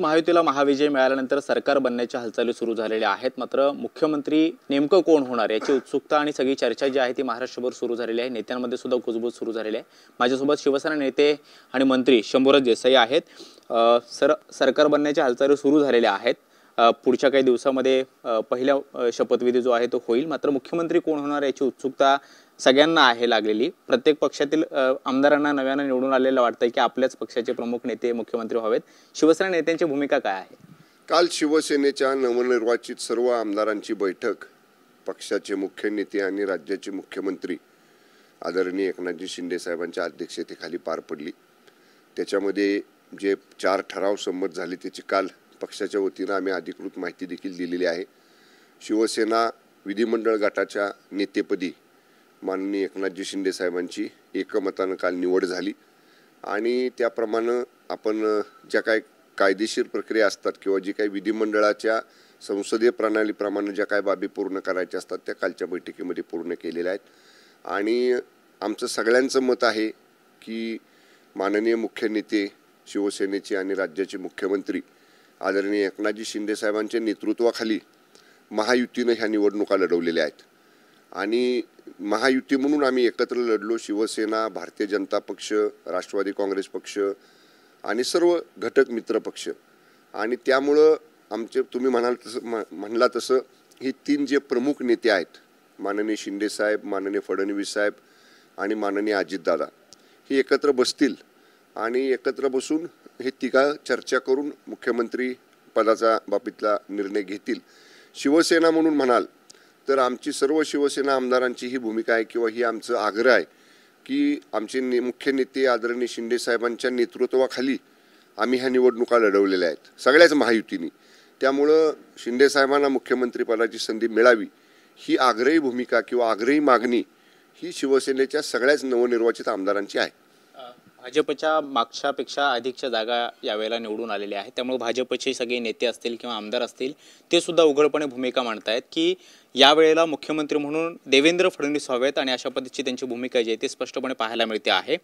महायुतीला महाविजय मिळाल्यानंतर सरकार बनण्याच्या हालचाली सुरू झालेल्या आहेत मात्र मुख्यमंत्री नेमकं कोण होणार याची उत्सुकता आणि सगळी चर्चा जी आहे ती महाराष्ट्रभर सुरू झालेली आहे नेत्यांमध्ये सुद्धा कुजबूज सुरू झालेली आहे माझ्यासोबत शिवसेना नेते आणि मंत्री शंभूराज देसाई आहेत सर सरकार बनण्याच्या हालचाली सुरू झालेल्या आहेत पुढच्या काही दिवसामध्ये पहिला शपथविधी जो आहे तो होईल मात्र मुख्यमंत्री कोण होणार याची उत्सुकता सगळ्यांना आहे लागलेली प्रत्येक पक्षातील आमदारांना नव्यानं निवडून आलेलं वाटतं की आपल्याच पक्षाचे प्रमुख नेते मुख्यमंत्री व्हावेत शिवसेना नेत्यांची भूमिका काय आहे काल शिवसेनेच्या नवनिर्वाचित सर्व आमदारांची बैठक पक्षाचे मुख्य नेते आणि राज्याचे मुख्यमंत्री आदरणीय एकनाथजी शिंदे साहेबांच्या अध्यक्षतेखाली पार पडली त्याच्यामध्ये जे चार ठराव संमत झाले त्याची काल पक्षाच्या वतीनं आम्ही अधिकृत माहिती देखील दिलेली आहे शिवसेना विधिमंडळ गटाच्या नेतेपदी माननीय एकनाथजी शिंदे साहेबांची एकमतानं काल निवड झाली आणि त्याप्रमाणे आपण ज्या काय कायदेशीर प्रक्रिया असतात किंवा जी काही विधिमंडळाच्या संसदीय प्रणालीप्रमाणे ज्या काही बाबी पूर्ण करायच्या असतात त्या कालच्या बैठकीमध्ये पूर्ण केलेल्या आहेत आणि आमचं सगळ्यांचं मत आहे की माननीय मुख्य नेते शिवसेनेचे आणि राज्याचे मुख्यमंत्री आदरणीय एकनाथजी शिंदेसाहेबांच्या नेतृत्वाखाली महायुतीनं ह्या निवडणुका लढवलेल्या आहेत आणि महायुती म्हणून आम्ही एकत्र लढलो शिवसेना भारतीय जनता पक्ष राष्ट्रवादी काँग्रेस पक्ष आणि सर्व घटक मित्र पक्ष आणि त्यामुळं आमचे तुम्ही म्हणाल तसं म्हणला तसं हे तीन जे प्रमुख नेते आहेत माननीय शिंदेसाहेब माननीय फडणवीस साहेब आणि माननीय अजितदादा हे एकत्र बसतील आणि एकत्र बसून हे तिघा चर्चा करून मुख्यमंत्री पदाचा बाबतीतला निर्णय घेतील शिवसेना म्हणून म्हणाल तर आमची सर्व शिवसेना आमदारांची ही भूमिका आहे किंवा ही आमचं आग्रह आहे की आमचे ने मुख्य नेते आदरणीय साहेबांच्या नेतृत्वाखाली आम्ही ह्या निवडणुका लढवलेल्या आहेत सगळ्याच महायुतीने त्यामुळं शिंदेसाहेबांना मुख्यमंत्रीपदाची संधी मिळावी ही आग्रही भूमिका किंवा आग्रही मागणी ही शिवसेनेच्या सगळ्याच नवनिर्वाचित आमदारांची आहे भाजपच्या मागच्यापेक्षा अधिकच्या जागा यावेळेला निवडून आलेल्या आहेत त्यामुळे भाजपचे सगळे नेते असतील किंवा आमदार असतील ते सुद्धा उघडपणे भूमिका मांडतायत की यावेळेला मुख्यमंत्री म्हणून देवेंद्र फडणवीस व्हावेत आणि अशा पद्धतीची त्यांची भूमिका जी आहे ती स्पष्टपणे पाहायला मिळते आहे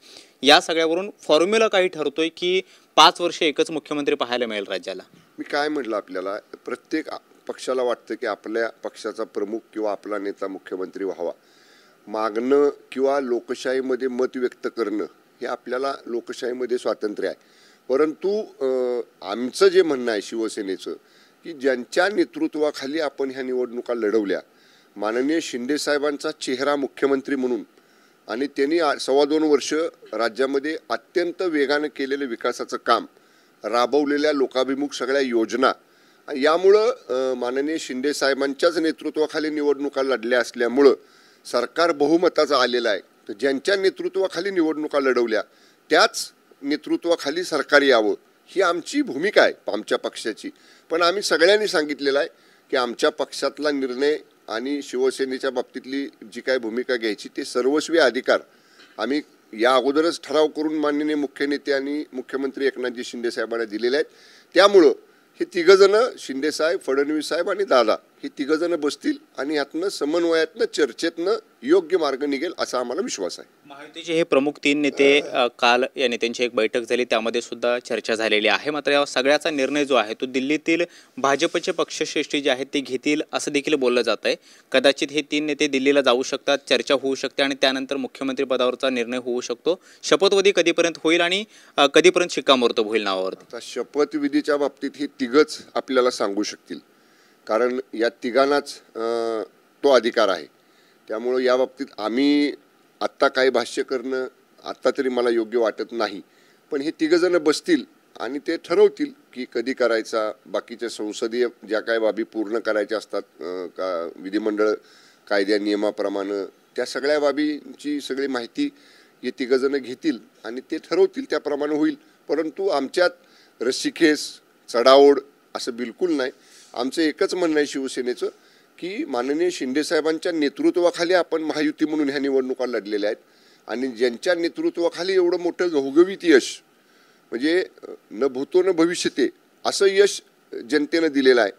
या सगळ्यावरून फॉर्म्युला काही ठरतोय की पाच वर्ष एकच मुख्यमंत्री पाहायला मिळेल राज्याला मी काय म्हटलं आपल्याला प्रत्येक पक्षाला वाटतं की आपल्या पक्षाचा प्रमुख किंवा आपला नेता मुख्यमंत्री व्हावा मागणं किंवा लोकशाहीमध्ये मत व्यक्त करणं हे आपल्याला लोकशाहीमध्ये स्वातंत्र्य आहे परंतु आमचं जे म्हणणं आहे शिवसेनेचं की ज्यांच्या नेतृत्वाखाली आपण ह्या निवडणुका लढवल्या माननीय शिंदेसाहेबांचा चेहरा मुख्यमंत्री म्हणून आणि त्यांनी सव्वा दोन वर्ष राज्यामध्ये अत्यंत वेगानं केलेलं विकासाचं काम राबवलेल्या लोकाभिमुख सगळ्या योजना यामुळं माननीय शिंदेसाहेबांच्याच नेतृत्वाखाली निवडणुका लढल्या असल्यामुळं सरकार बहुमताचं आलेलं आहे तर ज्यांच्या नेतृत्वाखाली निवडणुका लढवल्या त्याच नेतृत्वाखाली सरकार यावं ही आमची भूमिका आहे आमच्या पक्षाची पण आम्ही सगळ्यांनी सांगितलेलं आहे की आमच्या पक्षातला निर्णय आणि शिवसेनेच्या बाबतीतली जी काय भूमिका घ्यायची ते सर्वस्वी अधिकार आम्ही या अगोदरच ठराव करून माननीय मुख्य नेते आणि मुख्यमंत्री एकनाथजी शिंदेसाहेबांना दिलेले आहेत त्यामुळं हे तिघंजणं शिंदेसाहेब फडणवीस साहेब आणि दादा हे तिघजण बसतील आणि यातनं समन्वयातनं चर्चेतनं योग्य मार्ग निघेल असा आम्हाला विश्वास आहे महायुतीचे हे प्रमुख तीन नेते काल या नेत्यांची एक बैठक झाली त्यामध्ये सुद्धा चर्चा झालेली आहे मात्र या सगळ्याचा निर्णय जो आहे तो दिल्लीतील भाजपचे पक्षश्रेष्ठी जे आहेत ते घेतील असं देखील बोललं जात आहे कदाचित हे तीन नेते दिल्लीला जाऊ शकतात चर्चा होऊ शकते आणि त्यानंतर मुख्यमंत्री पदावरचा निर्णय होऊ शकतो शपथविधी कधीपर्यंत होईल आणि कधीपर्यंत शिक्कामोर्तब होईल नावावरती शपथविधीच्या बाबतीत हे तिघच आपल्याला सांगू शकतील कारण या तिघांनाच तो अधिकार आहे त्यामुळं बाबतीत आम्ही आत्ता काय भाष्य करणं आत्ता तरी मला योग्य वाटत नाही पण हे तिघंजणं बसतील आणि ते ठरवतील की कधी करायचा बाकीच्या संसदीय ज्या काय बाबी पूर्ण करायच्या असतात का विधिमंडळ कायद्या नियमाप्रमाणे त्या सगळ्या बाबींची सगळी माहिती हे तिघंजणं घेतील आणि ते ठरवतील त्याप्रमाणे होईल परंतु आमच्यात रस्सीखेस चढाओढ असं बिलकुल नाही आमचं एकच म्हणणं आहे शिवसेनेचं की माननीय शिंदेसाहेबांच्या नेतृत्वाखाली आपण महायुती म्हणून ह्या निवडणुका लढलेल्या आहेत आणि ज्यांच्या नेतृत्वाखाली एवढं मोठं घवघवीत यश म्हणजे न भूतो न भविष्यते असं यश जनतेनं दिलेलं आहे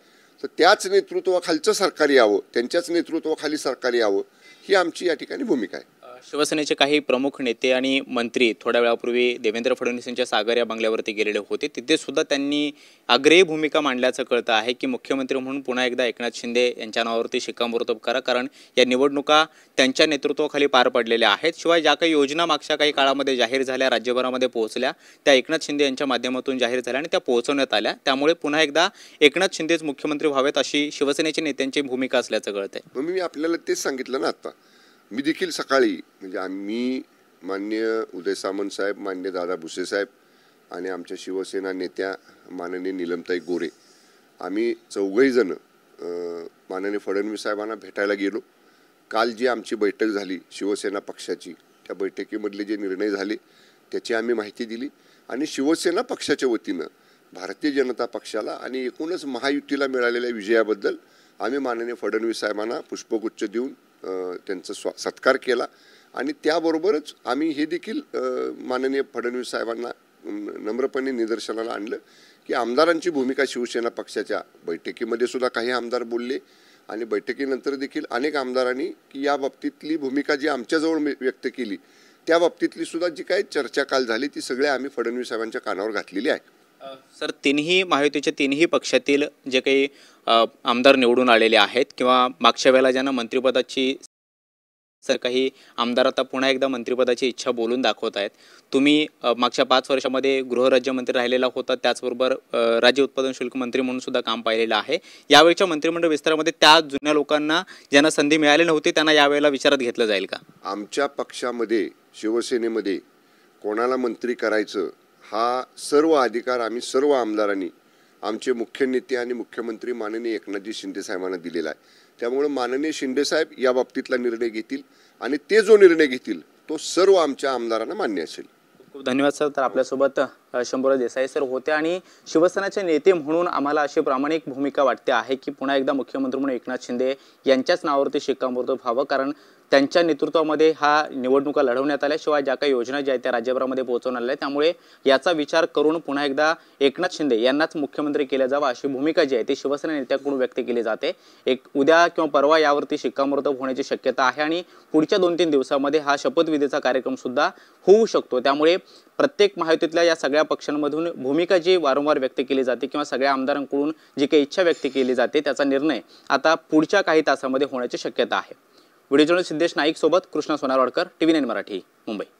तर त्याच नेतृत्वाखालचं सरकार यावं त्यांच्याच नेतृत्वाखाली सरकार यावं ही आमची या ठिकाणी भूमिका आहे शिवसेनेचे काही प्रमुख नेते आणि मंत्री थोड्या वेळापूर्वी देवेंद्र फडणवीस यांच्या सागर या बंगल्यावरती गेलेले होते तिथे सुद्धा त्यांनी आग्रही भूमिका मांडल्याचं कळतं आहे की मुख्यमंत्री म्हणून पुन्हा एकदा एकनाथ शिंदे यांच्या नावावरती शिक्कामोर्तब करा कारण या निवडणुका त्यांच्या नेतृत्वाखाली पार पडलेल्या आहेत शिवाय ज्या काही योजना मागच्या काही काळामध्ये जाहीर झाल्या राज्यभरामध्ये पोहोचल्या त्या एकनाथ शिंदे यांच्या माध्यमातून जाहीर झाल्या आणि त्या पोहोचवण्यात आल्या त्यामुळे पुन्हा एकदा एकनाथ शिंदेच मुख्यमंत्री व्हावेत अशी शिवसेनेच्या नेत्यांची भूमिका असल्याचं आहे मी आपल्याला तेच सांगितलं ना आता मी देखील सकाळी म्हणजे आम्ही मान्य उदय सामंत साहेब मान्य दादा भुसे साहेब आणि आमच्या शिवसेना नेत्या माननीय निलमताई गोरे आम्ही चौघहीजणं माननीय फडणवीस साहेबांना भेटायला गेलो काल जी आमची बैठक झाली शिवसेना पक्षाची त्या बैठकीमधले जे निर्णय झाले त्याची आम्ही माहिती दिली आणि शिवसेना पक्षाच्या वतीनं भारतीय जनता पक्षाला आणि एकूणच महायुतीला मिळालेल्या विजयाबद्दल आम्ही माननीय फडणवीस साहेबांना पुष्पगुच्छ देऊन त्यांचा स्वा सत्कार केला आणि त्याबरोबरच आम्ही हे देखील माननीय फडणवीस साहेबांना नम्रपणे निदर्शनाला आणलं की आमदारांची भूमिका शिवसेना पक्षाच्या बैठकीमध्ये सुद्धा काही आमदार बोलले आणि बैठकीनंतर देखील अनेक आमदारांनी की या बाबतीतली भूमिका जी आमच्याजवळ व्यक्त केली त्या बाबतीतली सुद्धा जी काही चर्चा काल झाली ती सगळ्या आम्ही फडणवीस साहेबांच्या कानावर घातलेली आहे सर तिन्ही महायुतीचे तिन्ही पक्षातील जे काही आमदार निवडून आलेले आहेत किंवा मागच्या वेळेला ज्यांना मंत्रिपदाची सर काही आमदार आता पुन्हा एकदा मंत्रिपदाची इच्छा बोलून दाखवत आहेत तुम्ही मागच्या पाच वर्षामध्ये गृहराज्यमंत्री राहिलेला होता त्याचबरोबर राज्य उत्पादन शुल्क मंत्री म्हणून सुद्धा काम पाहिलेलं आहे यावेळच्या मंत्रिमंडळ विस्तारामध्ये त्या जुन्या लोकांना ज्यांना संधी मिळाली नव्हती त्यांना यावेळेला विचारात घेतलं जाईल का आमच्या पक्षामध्ये शिवसेनेमध्ये कोणाला मंत्री करायचं हा सर्व अधिकार आम्ही सर्व आमदारांनी आमचे मुख्य नेते आणि मुख्यमंत्री माननीय एकनाथजी साहेबांना दिलेला आहे त्यामुळे माननीय शिंदे साहेब या बाबतीतला निर्णय घेतील आणि ते जो निर्णय घेतील तो सर्व आमच्या आमदारांना मान्य असेल खूप धन्यवाद सर तर आपल्यासोबत शंभूराज देसाई सर होते आणि शिवसेनाचे नेते म्हणून आम्हाला अशी प्रामाणिक भूमिका वाटते आहे की पुन्हा एकदा मुख्यमंत्री म्हणून एकनाथ शिंदे यांच्याच नावावरती शिक्कामोर्तब व्हावं कारण त्यांच्या नेतृत्वामध्ये हा निवडणुका लढवण्यात आल्या शिवाय ज्या काही योजना ज्या आहेत त्या राज्यभरामध्ये पोहोचवण्यात आल्या त्यामुळे याचा विचार करून पुन्हा एकदा एकनाथ शिंदे यांनाच मुख्यमंत्री केल्या जावा अशी भूमिका जी आहे ती शिवसेना नेत्याकडून व्यक्त केली जाते एक उद्या किंवा परवा यावरती शिक्कामोर्तब होण्याची शक्यता आहे आणि पुढच्या दोन तीन दिवसामध्ये हा शपथविधीचा कार्यक्रम सुद्धा होऊ शकतो त्यामुळे प्रत्येक महायुतीतल्या या सगळ्या पक्षांमधून भूमिका जी वारंवार व्यक्त केली जाते किंवा सगळ्या आमदारांकडून जी काही इच्छा व्यक्त केली जाते त्याचा निर्णय आता पुढच्या काही तासामध्ये होण्याची शक्यता आहे व्हिडिओ जर्नलिस्ट सिद्धेश नाईक सोबत कृष्णा सोनारवाडकर टी व्ही मराठी मुंबई